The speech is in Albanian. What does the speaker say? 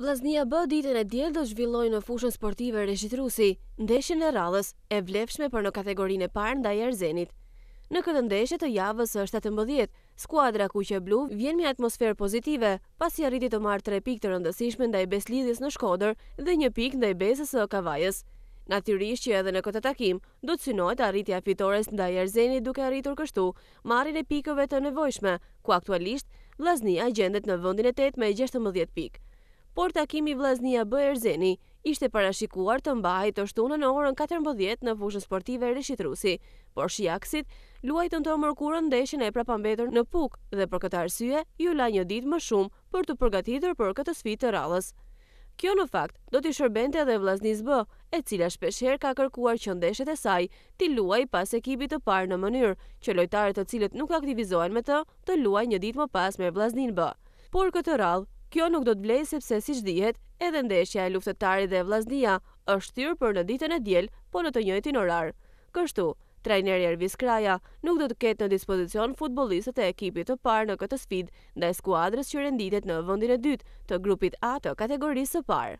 Vllaznia B ditën e diel do zhvilloj në fushën sportive Reshitrusi ndeshjen e radhës e vlefshme për në kategorinë e parë ndaj erzenit. Në këtë ndeshje të javës së 17, skuadra Kuqe Blu vjen me atmosferë pozitive, pasi arriti të marrë 3 pikë të rëndësishme ndaj Beslidhjes në Shkodër dhe një pikë ndaj Besës së Kavajës. Natyrisht që edhe në këtë takim do të synohet arritja fitores ndaj erzenit duke arritur kështu marrjen e pikëve të nevojshme, ku aktualisht Vllaznia gjendet në vendin e 8 me 16 pikë por takimi vlaznia B Erzeni ishte parashikuar të mbahej të shtunën në orën 14 në fushën sportive Rishitrusi, por shiaksit luajtën të mërkurën ndeshin e prapambetër në Puk dhe për këtë arsye ju la një ditë më shumë për të përgatitur për këtë sfidë të rallës. Kjo në fakt do t'i shërbente edhe vllaznisë B, e cila shpeshherë ka kërkuar që ndeshjet e saj ti luaj pas ekipit të parë në mënyrë që lojtarët të cilët nuk aktivizohen me të, të luajnë një ditë më pas me vllaznin B. Por këtë radhë, Kjo nuk do të vlej sepse si dihet edhe ndeshja e luftetari dhe vlasnia është tyrë për në ditën e djel, po në të njëjtin orar. Kështu, trajneri Ervis Kraja nuk do të ketë në dispozicion futbolistët e ekipit të parë në këtë sfid dhe skuadrës që renditet në vëndin e dytë të grupit A të kategorisë të parë.